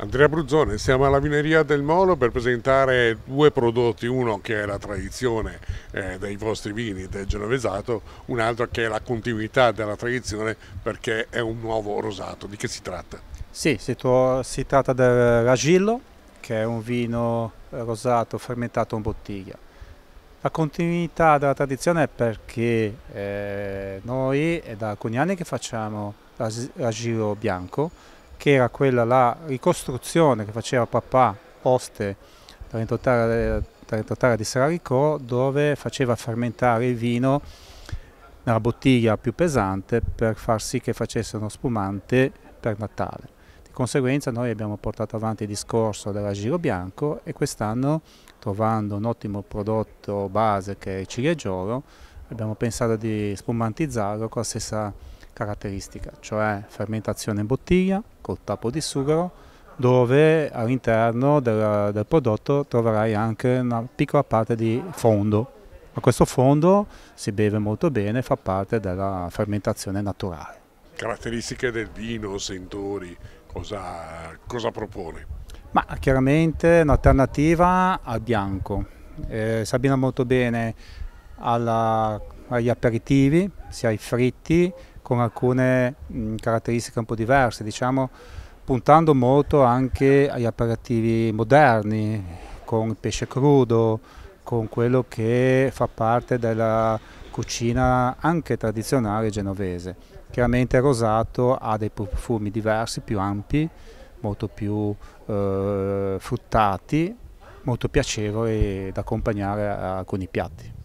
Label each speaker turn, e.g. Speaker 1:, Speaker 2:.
Speaker 1: Andrea Bruzzone, siamo alla Vineria del Molo per presentare due prodotti, uno che è la tradizione eh, dei vostri vini del genovesato, un altro che è la continuità della tradizione perché è un nuovo rosato. Di che si tratta?
Speaker 2: Sì, si, si tratta del Ragillo, che è un vino rosato fermentato in bottiglia. La continuità della tradizione è perché eh, noi è da alcuni anni che facciamo Ragillo bianco, che era quella la ricostruzione che faceva papà Oste, la rentotara di Sararicò, dove faceva fermentare il vino nella bottiglia più pesante per far sì che facesse uno spumante per Natale. Di conseguenza noi abbiamo portato avanti il discorso della Giro Bianco e quest'anno, trovando un ottimo prodotto base che è il ciliegioolo, abbiamo pensato di spumantizzarlo con la stessa caratteristica, cioè fermentazione in bottiglia, col tappo di sughero dove all'interno del, del, prodotto troverai anche una piccola parte di fondo. Ma questo fondo si beve molto bene, fa parte della fermentazione naturale.
Speaker 1: Caratteristiche del vino, sentori, cosa, cosa propone?
Speaker 2: Ma chiaramente un'alternativa al bianco. Eh, si abbina molto bene alla, agli aperitivi, sia ai fritti con alcune mh, caratteristiche un po' diverse, diciamo puntando molto anche agli aperitivi moderni, con il pesce crudo, con quello che fa parte della cucina anche tradizionale genovese. Chiaramente il rosato ha dei profumi diversi, più ampi, molto più eh, fruttati, molto piacevoli da accompagnare a eh, alcuni piatti.